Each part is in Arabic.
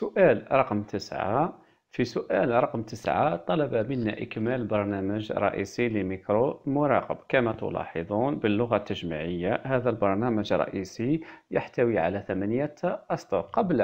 سؤال رقم تسعة في سؤال رقم تسعة طلب منا إكمال برنامج رئيسي لميكرو مراقب كما تلاحظون باللغة التجميعية هذا البرنامج الرئيسي يحتوي على ثمانية أسطر قبل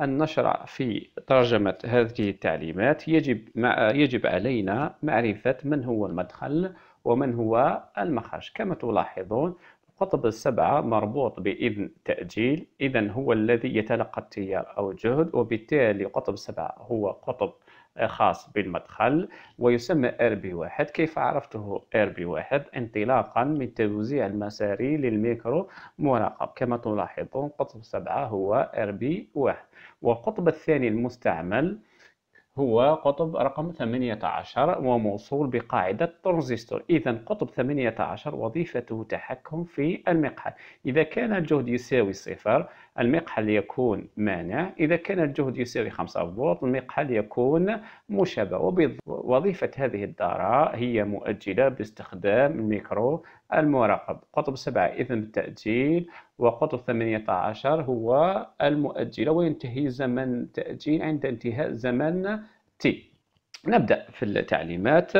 أن نشرع في ترجمة هذه التعليمات يجب, مع يجب علينا معرفة من هو المدخل ومن هو المخرج كما تلاحظون قطب السبعة مربوط بإذن تأجيل إذا هو الذي يتلقى التيار أو الجهد وبالتالي قطب سبعة هو قطب آه، خاص بالمدخل ويسمى RB1 كيف عرفته RB1 انطلاقا من توزيع المساري للميكرو مراقب كما تلاحظون قطب سبعة هو RB1 والقطب الثاني المستعمل هو قطب رقم 18 وموصول بقاعدة ترانزستور إذا قطب 18 وظيفته تحكم في المقحل إذا كان الجهد يساوي صفر المقحل يكون مانع إذا كان الجهد يساوي 5 فولت المقحل يكون مشابه ووظيفة هذه الدارة هي مؤجلة باستخدام الميكرو المراقب قطب 7 إذن التأجيل وقطب 18 هو المؤجلة وينتهي زمن التأجيل عند انتهاء زمن T نبدأ في التعليمات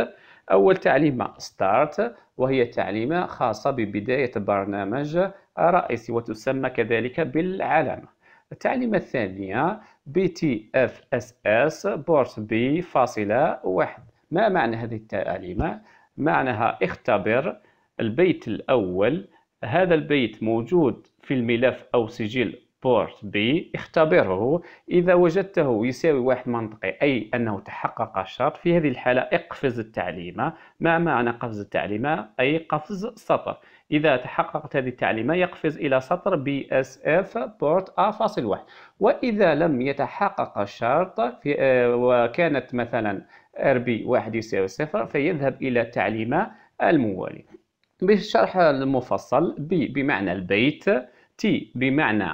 أول تعليمة ستارت وهي تعليمة خاصة ببداية برنامج رئيسي وتسمى كذلك بالعلامة التعليمة الثانية BTFSS بورت بي فاصلة واحد ما معنى هذه التعليمة؟ معناها اختبر البيت الأول هذا البيت موجود في الملف أو سجل بورت بي اختبره إذا وجدته يساوي واحد منطقي أي أنه تحقق الشرط في هذه الحالة اقفز التعليمة ما معنى قفز التعليمة أي قفز سطر إذا تحققت هذه التعليمة يقفز إلى سطر BSF port واحد وإذا لم يتحقق الشرط في آه، وكانت مثلا RB1 يساوي صفر فيذهب إلى التعليمة الموالية بالشرح المفصل B بمعنى البيت T بمعنى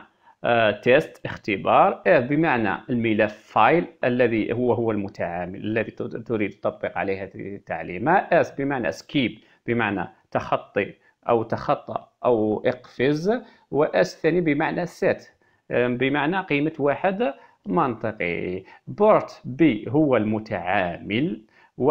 تيست آه، اختبار F بمعنى الملف فايل الذي هو هو المتعامل الذي تريد تطبق عليه هذه التعليمة S بمعنى سكيب بمعنى تخطي أو تخطى أو اقفز وأس ثاني بمعنى سيت بمعنى قيمة واحد منطقي بورت بي هو المتعامل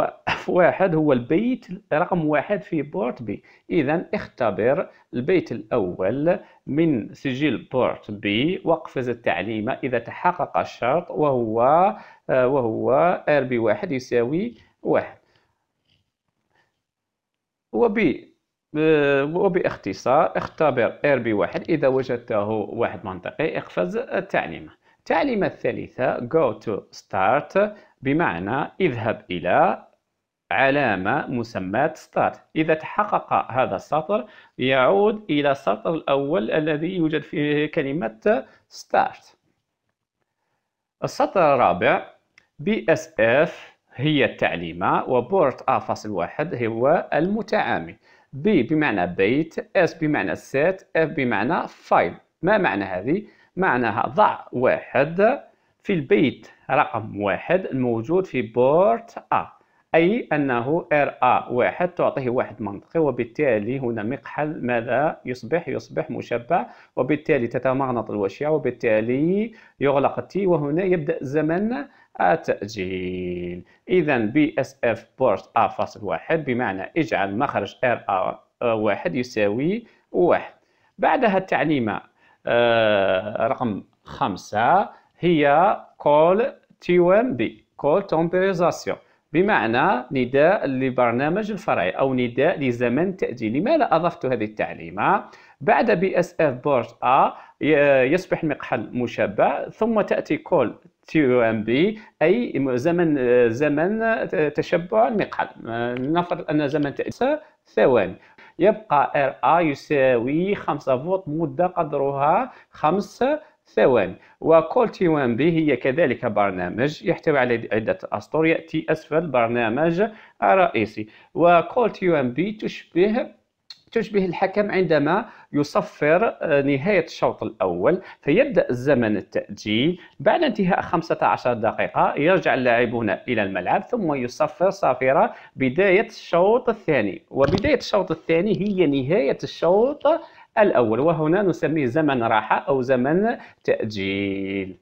واحد هو البيت رقم واحد في بورت بي إذا اختبر البيت الأول من سجل بورت بي واقفز التعليمه إذا تحقق الشرط وهو آه، وهو ار بي واحد يساوي واحد وبي آه، وباختصار اختبر ار بي واحد إذا وجدته واحد منطقي اقفز التعليمة التعليمة الثالثة go to start بمعنى اذهب إلى علامة مسماة start إذا تحقق هذا السطر يعود إلى السطر الأول الذي يوجد فيه كلمة start السطر الرابع بي اس اف هي التعليمة وبورت ا فاصل واحد هو المتعامل بي بمعنى بيت اس بمعنى سيت اف بمعنى فايل ما معنى هذه معناها ضع واحد في البيت رقم واحد الموجود في بورت ا أي أنه ار ا واحد تعطيه واحد منطقي وبالتالي هنا مقحل ماذا يصبح يصبح مشبع وبالتالي تتمغنط الوشيعة وبالتالي يغلق التي وهنا يبدأ زمن التأجيل إذا بي اس اف بورت ا فاصل واحد بمعنى اجعل مخرج ار ا واحد يساوي واحد بعدها التعليمة آه، رقم خمسة هي كول تيوام بي كول تومبريزاسيون بمعنى نداء لبرنامج الفرعي أو نداء لزمن التأجيل لماذا أضفت هذه التعليمة؟ بعد بي اس اف بورت ا يصبح المقحل مشبع ثم تأتي كول بي اي زمن زمن تشبع المقعد نفرض ان زمن تأسيس ثواني يبقى ار ا يساوي 5 فولت مده قدرها 5 ثواني وكول تي وان بي هي كذلك برنامج يحتوي على عدة أسطر يأتي أسفل برنامج رئيسي وكول تي وان بي تشبه تشبه الحكم عندما يصفر آه، نهاية الشوط الأول فيبدأ الزمن التأجيل بعد انتهاء 15 دقيقة يرجع اللاعبون إلى الملعب ثم يصفر صافرة بداية الشوط الثاني وبداية الشوط الثاني هي نهاية الشوط الأول وهنا نسميه زمن راحة أو زمن تأجيل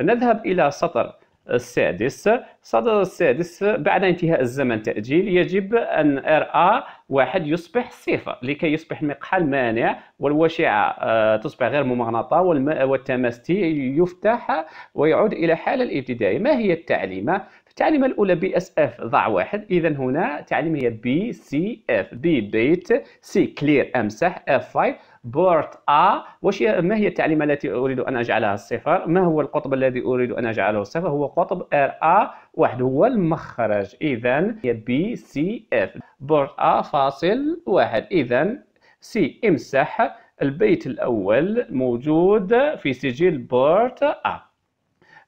نذهب إلى سطر السادس صدر السادس بعد انتهاء الزمن التأجيل يجب أن RA واحد يصبح صفر لكي يصبح المقحل مانع والوشعة آه، تصبح غير ممغنطة والتماس تي يفتح ويعود إلى حالة الابتدائية ما هي التعليمة؟ التعليمة الأولى بي اس اف ضع واحد إذا هنا التعليمه هي بي سي اف بي بيت سي كلير امسح اف فايل بورت ا واش ما هي التعليمة التي أريد أن أجعلها صفر ما هو القطب الذي أريد أن أجعله صفر هو قطب ار ا واحد هو المخرج إذا هي بي سي اف بورت ا فاصل واحد إذا سي امسح البيت الأول موجود في سجل بورت ا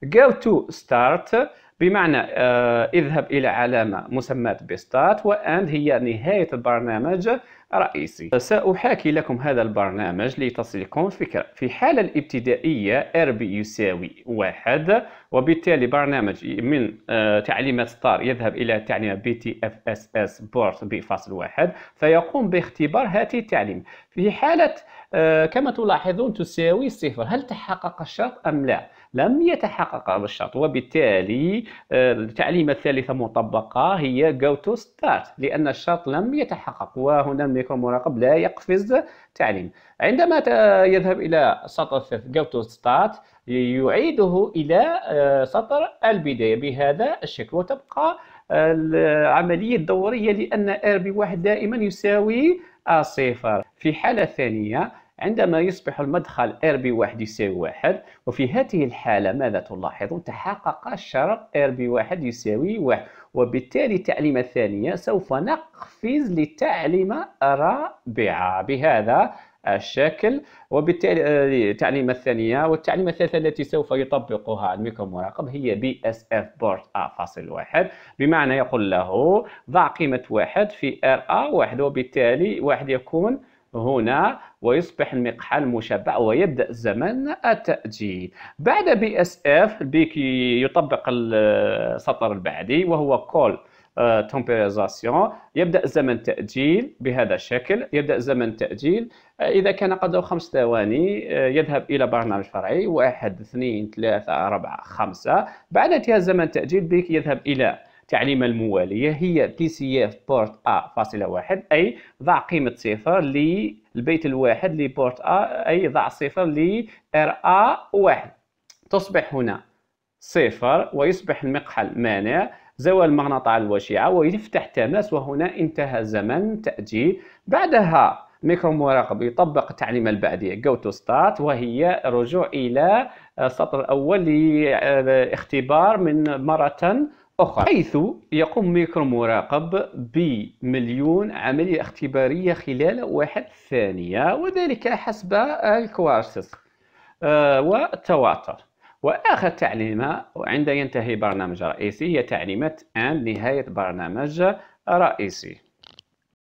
go to start بمعنى آه، اذهب إلى علامة مسمات بستات وأند هي نهاية البرنامج رئيسي سأحاكي لكم هذا البرنامج لتصلكم الفكرة في حالة الابتدائية R يساوي واحد وبالتالي برنامج من آه، تعليمات ستار يذهب إلى تعليم BTFSS بورت بفاصل واحد فيقوم باختبار هذه التعليم في حالة آه، كما تلاحظون تساوي صفر هل تحقق الشرط أم لا؟ لم يتحقق الشرط وبالتالي آه، التعليمة الثالثة مطبقة هي go to start لأن الشرط لم يتحقق وهنا الميكرو مراقب لا يقفز تعليم عندما يذهب إلى سطر جو ستارت يعيده إلى آه، سطر البداية بهذا الشكل وتبقى آه، العملية الدورية لأن بي بواحد دائما يساوي صفر في حالة ثانية عندما يصبح المدخل RB واحد يساوي واحد وفي هذه الحالة ماذا تلاحظ تحقق ار RB واحد يساوي واحد وبالتالي التعليمة الثانية سوف نقفز للتعليمة الرابعة بهذا الشكل وبالتالي التعليمة آه، الثانية والتعليمة الثالثة التي سوف يطبقها الميكرومراقب هي بي اس اف بورت ا فاصل واحد بمعنى يقول له ضع قيمة واحد في ار ا واحد وبالتالي واحد يكون هنا ويصبح المقحل مشبع ويبدأ زمن التأجيل بعد بي اس اف بيك يطبق السطر البعدي وهو كول تمبريزاسيون يبدأ زمن تأجيل بهذا الشكل يبدأ زمن تأجيل إذا كان قدره خمس ثواني يذهب إلى برنامج فرعي واحد اثنين ثلاثة أربعة خمسة بعد انتهاء زمن تأجيل بيك يذهب إلى تعليم الموالية هي TCF سي اف بورت ا فاصلة واحد أي ضع قيمة صفر للبيت الواحد لبورت A أي ضع صفر ل ار ا واحد تصبح هنا صفر ويصبح المقحل مانع زوال المغناطة الوشعة ويفتح تماس وهنا انتهى زمن تأجيل بعدها ميكرو مراقب يطبق التعليم البعدي جو تو ستارت وهي رجوع إلى السطر الأول لاختبار آه، من مرة أخرى حيث يقوم ميكرو مراقب بمليون عملية اختبارية خلال واحد ثانية وذلك حسب الكوارسس آه، والتواتر وآخر تعليمة عند ينتهي برنامج رئيسي هي تعليمة أن نهاية برنامج رئيسي